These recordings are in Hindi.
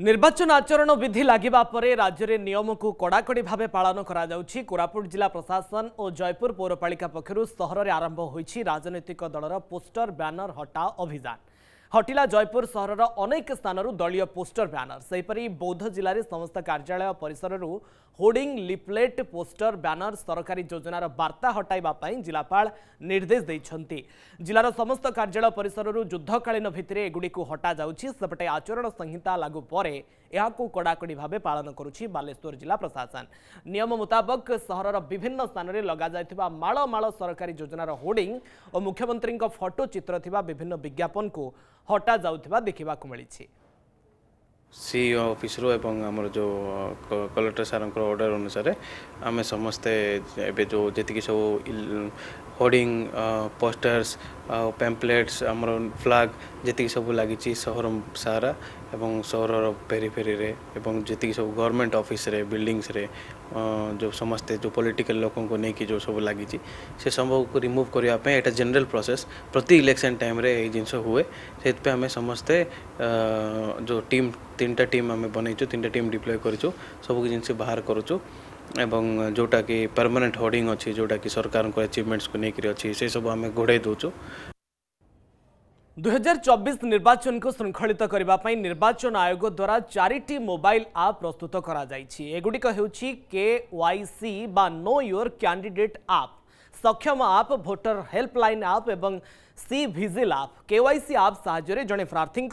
ନିର୍ବାଚନ ଆଚରଣ ବିଧି ଲାଗିବା ପରେ ରାଜ୍ୟରେ ନିୟମକୁ କଡ଼ାକଡ଼ି ଭାବେ ପାଳନ କରାଯାଉଛି କୋରାପୁଟ ଜିଲ୍ଲା ପ୍ରଶାସନ ଓ ଜୟପୁର ପୌରପାଳିକା ପକ୍ଷରୁ ସହରରେ ଆରମ୍ଭ ହୋଇଛି ରାଜନୈତିକ ଦଳର ପୋଷ୍ଟର ବ୍ୟାନର ହଟାଓ ଅଭିଯାନ हटिला जयपुर सहरर अनेक स्थानहरू दलीय पोस्टर व्यानर सहीपरि बौद्ध समस्त कार्यालय परिसरु होर्ड लिपलेट पोस्टर व्यानर सरकारी योजनार निर्देश समस्त कार्यालय जस्तो युद्धकालीन परिसरू जुद्धकालीन हटा एगुडी सबटे आचरण संहिता लागू पर यहाँ कडाकडी भाबे पालन करूछि बालेश्वर जिल्ला प्रशासन नियम मुताबक सहरर विभिन्न लगा लगाउँदा माल माल सरकारी योजनार होडिङ मुख्यमन्त्रीको फटो चित विभिन्न विज्ञापनको ହଟା ଯାଉଥିବା ଦେଖିବାକୁ ମିଳିଛି ସିଇଓ ଅଫିସରୁ ଏବଂ ଆମର ଯେଉଁ କଲେକ୍ଟର ସାର୍ଙ୍କର ଅର୍ଡ଼ର ଅନୁସାରେ ଆମେ ସମସ୍ତେ ଏବେ ଯେଉଁ ଯେତିକି ସବୁ ହୋର୍ଡ଼ିଂ ପୋଷ୍ଟର୍ସ ଆଉ ପ୍ୟାମ୍ପଲେଟ୍ସ ଆମର ଫ୍ଲାଗ୍ ଯେତିକି ସବୁ ଲାଗିଛି ସହର ସାରା ଏବଂ ସହରର ପେରିଫେରିରେ ଏବଂ ଯେତିକି ସବୁ ଗଭର୍ଣ୍ଣମେଣ୍ଟ ଅଫିସରେ ବିଲ୍ଡିଙ୍ଗସରେ ଯେଉଁ ସମସ୍ତେ ଯେଉଁ ପଲିଟିକାଲ ଲୋକଙ୍କୁ ନେଇକି ଯେଉଁ ସବୁ ଲାଗିଛି ସେ ସବୁକୁ ରିମୁଭ୍ କରିବା ପାଇଁ ଏଇଟା ଜେନେରାଲ ପ୍ରୋସେସ୍ ପ୍ରତି ଇଲେକ୍ସନ୍ ଟାଇମ୍ରେ ଏଇ ଜିନିଷ ହୁଏ ସେଥିପାଇଁ ଆମେ ସମସ୍ତେ ଯେଉଁ ଟିମ୍ ତିନିଟା ଟିମ୍ ଆମେ ବନେଇଛୁ ତିନିଟା ଟିମ୍ ଡିପ୍ଲୟ କରିଛୁ ସବୁ ଜିନିଷ ବାହାର କରୁଛୁ ଏବଂ ଯେଉଁଟାକି ପରମାନେଣ୍ଟ ହୋର୍ଡ଼ିଂ ଅଛି ଯେଉଁଟାକି ସରକାରଙ୍କ ଆଚିଭମେଣ୍ଟସକୁ ନେଇକରି ଅଛି ସେସବୁ ଆମେ ଘୋଡ଼ାଇ ଦେଉଛୁ 2024 निर्वाचन को श्रृंखलित करने निर्वाचन आयोग द्वारा चारिटी मोबाइल आप प्रस्तुत करगुड़ी हो वाई सी बा नो योर कैंडिडेट आप सक्षम आप भोटर हेल्पलाइन आप एवं सी भिजिल आप केवईसी आप साहय जड़े प्रार्थी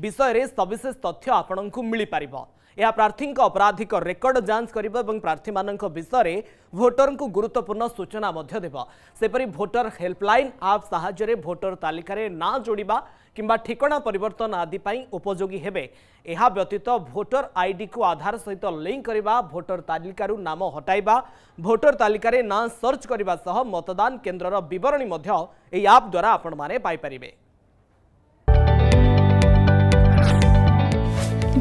ବିଷୟରେ ସବିଶେଷ ତଥ୍ୟ ଆପଣଙ୍କୁ ମିଳିପାରିବ ଏହା ପ୍ରାର୍ଥୀଙ୍କ ଅପରାଧିକ ରେକର୍ଡ ଯାଞ୍ଚ କରିବ ଏବଂ ପ୍ରାର୍ଥୀମାନଙ୍କ ବିଷୟରେ ଭୋଟରଙ୍କୁ ଗୁରୁତ୍ୱପୂର୍ଣ୍ଣ ସୂଚନା ମଧ୍ୟ ଦେବ ସେପରି ଭୋଟର ହେଲ୍ପଲାଇନ୍ ଆପ୍ ସାହାଯ୍ୟରେ ଭୋଟର ତାଲିକାରେ ନାଁ ଯୋଡ଼ିବା କିମ୍ବା ଠିକଣା ପରିବର୍ତ୍ତନ ଆଦି ପାଇଁ ଉପଯୋଗୀ ହେବେ ଏହା ବ୍ୟତୀତ ଭୋଟର ଆଇଡିକୁ ଆଧାର ସହିତ ଲିଙ୍କ କରିବା ଭୋଟର ତାଲିକାରୁ ନାମ ହଟାଇବା ଭୋଟର ତାଲିକାରେ ନାଁ ସର୍ଚ୍ଚ କରିବା ସହ ମତଦାନ କେନ୍ଦ୍ରର ବିବରଣୀ ମଧ୍ୟ ଏହି ଆପ୍ ଦ୍ୱାରା ଆପଣମାନେ ପାଇପାରିବେ